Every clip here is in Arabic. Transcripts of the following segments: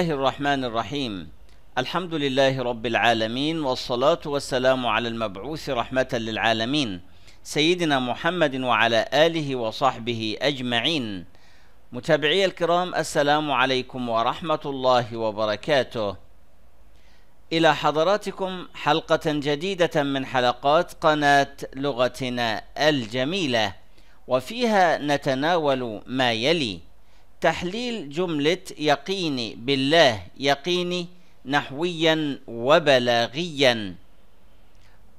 الله الرحمن الرحيم الحمد لله رب العالمين والصلاة والسلام على المبعوث رحمة للعالمين سيدنا محمد وعلى آله وصحبه أجمعين متابعي الكرام السلام عليكم ورحمة الله وبركاته إلى حضراتكم حلقة جديدة من حلقات قناة لغتنا الجميلة وفيها نتناول ما يلي تحليل جملة يقيني بالله يقيني نحويا وبلاغيا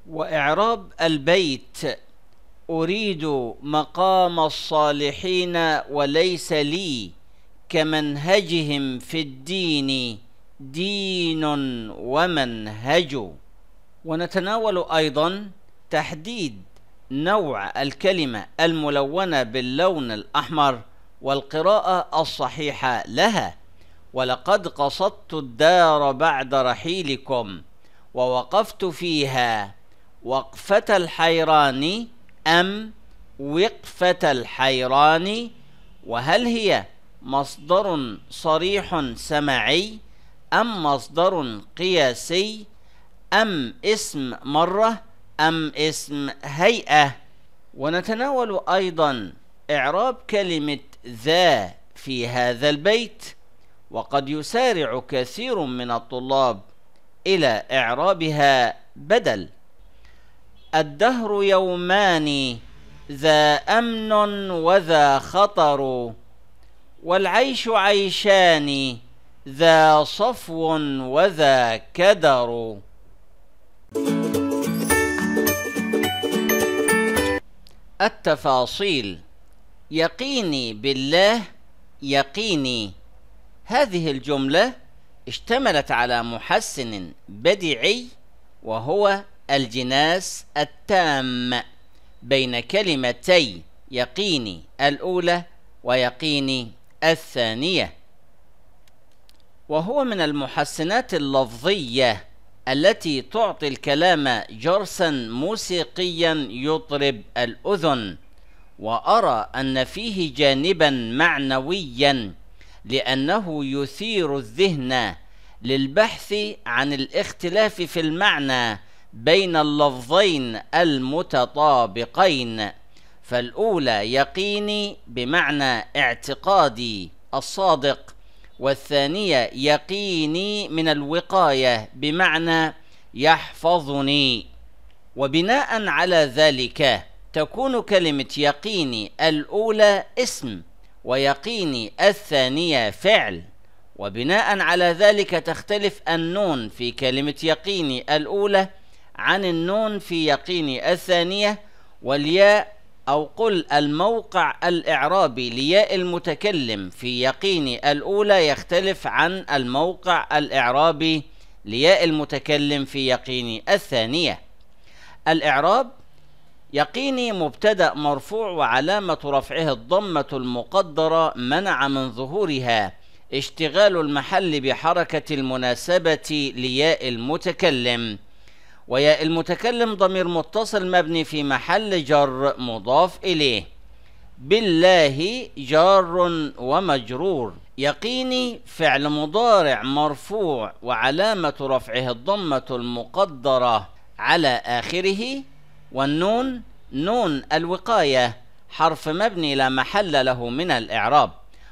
وإعراب البيت أريد مقام الصالحين وليس لي كمنهجهم في الدين دين ومنهج ونتناول أيضا تحديد نوع الكلمة الملونة باللون الأحمر والقراءة الصحيحة لها ولقد قصدت الدار بعد رحيلكم ووقفت فيها وقفة الحيران أم وقفة الحيران وهل هي مصدر صريح سمعي أم مصدر قياسي أم اسم مرة أم اسم هيئة ونتناول أيضا إعراب كلمة ذا في هذا البيت وقد يسارع كثير من الطلاب الى اعرابها بدل الدهر يومان ذا امن وذا خطر والعيش عيشان ذا صفو وذا كدر التفاصيل يقيني بالله يقيني هذه الجملة اشتملت على محسن بديعي وهو الجناس التام بين كلمتي يقيني الأولى ويقيني الثانية وهو من المحسنات اللفظية التي تعطي الكلام جرسا موسيقيا يطرب الأذن وارى ان فيه جانبا معنويا لانه يثير الذهن للبحث عن الاختلاف في المعنى بين اللفظين المتطابقين فالاولى يقيني بمعنى اعتقادي الصادق والثانيه يقيني من الوقايه بمعنى يحفظني وبناء على ذلك تكون كلمة يقيني الأولى اسم ويقيني الثانية فعل وبناء على ذلك تختلف النون في كلمة يقيني الأولى عن النون في يقيني الثانية والياء أو قل الموقع الإعرابي لياء المتكلم في يقيني الأولى يختلف عن الموقع الإعرابي لياء المتكلم في يقيني الثانية الإعراب يقيني مبتدأ مرفوع وعلامة رفعه الضمة المقدرة منع من ظهورها اشتغال المحل بحركة المناسبة لياء المتكلم وياء المتكلم ضمير متصل مبني في محل جر مضاف إليه بالله جار ومجرور يقيني فعل مضارع مرفوع وعلامة رفعه الضمة المقدرة على آخره والنون نون الوقاية حرف مبني لا محل له من الإعراب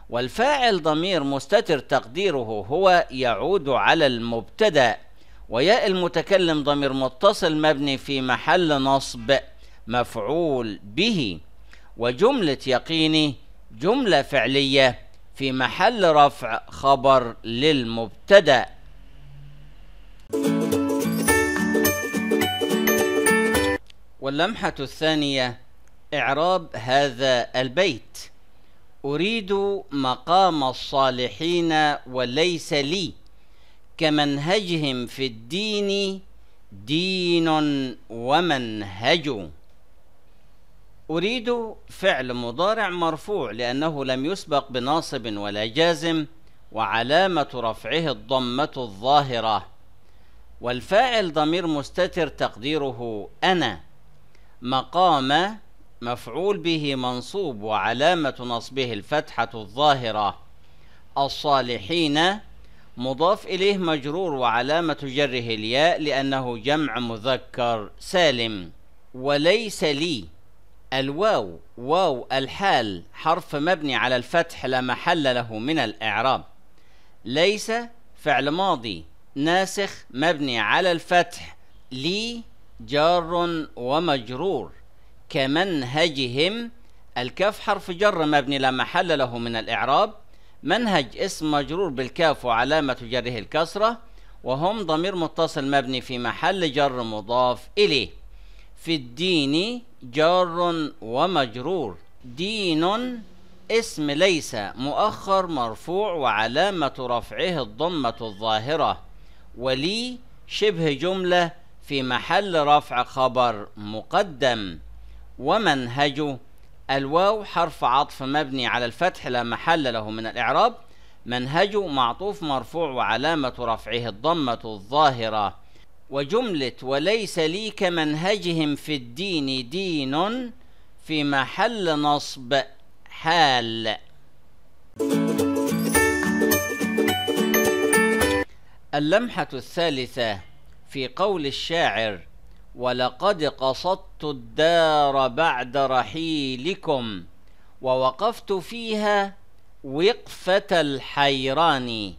والفاعل ضمير مستتر تقديره هو يعود على المبتدأ وياء المتكلم ضمير متصل مبني في محل نصب مفعول به وجملة يقيني جملة فعلية في محل رفع خبر للمبتدأ واللمحة الثانية إعراب هذا البيت أريد مقام الصالحين وليس لي كمنهجهم في الدين دين ومنهج أريد فعل مضارع مرفوع لأنه لم يسبق بناصب ولا جازم وعلامة رفعه الضمة الظاهرة والفاعل ضمير مستتر تقديره أنا مقام مفعول به منصوب وعلامة نصبه الفتحة الظاهرة الصالحين مضاف إليه مجرور وعلامة جره الياء لأنه جمع مذكر سالم وليس لي الواو واو الحال حرف مبني على الفتح لا محل له من الإعراب ليس فعل ماضي ناسخ مبني على الفتح لي جار ومجرور كمنهجهم الكاف حرف جر مبني لا محل له من الإعراب منهج اسم مجرور بالكاف وعلامة جره الكسرة وهم ضمير متصل مبني في محل جر مضاف إليه في الدين جار ومجرور دين اسم ليس مؤخر مرفوع وعلامة رفعه الضمة الظاهرة ولي شبه جملة في محل رفع خبر مقدم ومنهجه الواو حرف عطف مبني على الفتح لا محل له من الإعراب منهجه معطوف مرفوع وعلامة رفعه الضمة الظاهرة وجملة وليس لي كمنهجهم في الدين دين في محل نصب حال اللمحة الثالثة في قول الشاعر ولقد قصدت الدار بعد رحيلكم ووقفت فيها وقفة الحيران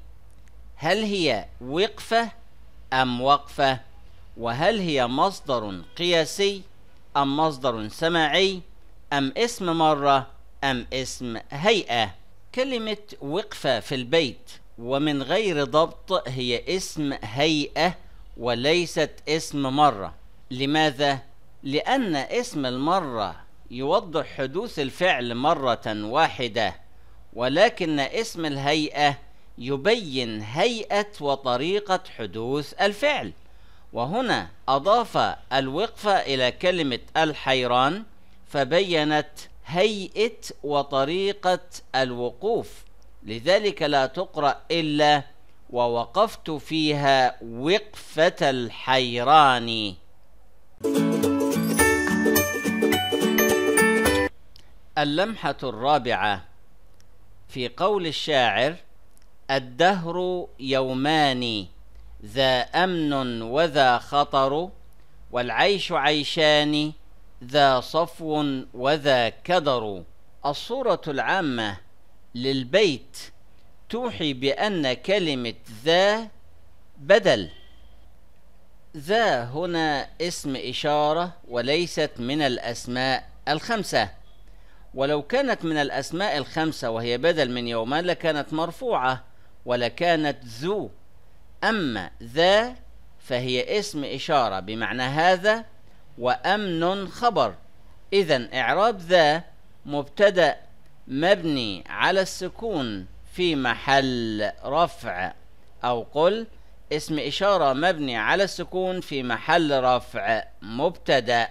هل هي وقفة أم وقفة وهل هي مصدر قياسي أم مصدر سماعي أم اسم مرة أم اسم هيئة كلمة وقفة في البيت ومن غير ضبط هي اسم هيئة وليست اسم مرة لماذا؟ لأن اسم المرة يوضح حدوث الفعل مرة واحدة ولكن اسم الهيئة يبين هيئة وطريقة حدوث الفعل وهنا أضاف الوقفة إلى كلمة الحيران فبينت هيئة وطريقة الوقوف لذلك لا تقرأ إلا ووقفت فيها وقفة الحيران اللمحة الرابعة في قول الشاعر الدهر يومان ذا أمن وذا خطر والعيش عيشان ذا صفو وذا كدر الصورة العامة للبيت توحي بأن كلمة ذا بدل ذا هنا اسم إشارة وليست من الأسماء الخمسة ولو كانت من الأسماء الخمسة وهي بدل من يومان لكانت مرفوعة ولكانت ذو أما ذا فهي اسم إشارة بمعنى هذا وأمن خبر إذا إعراب ذا مبتدأ مبني على السكون في محل رفع أو قل اسم إشارة مبني على السكون في محل رفع مبتدأ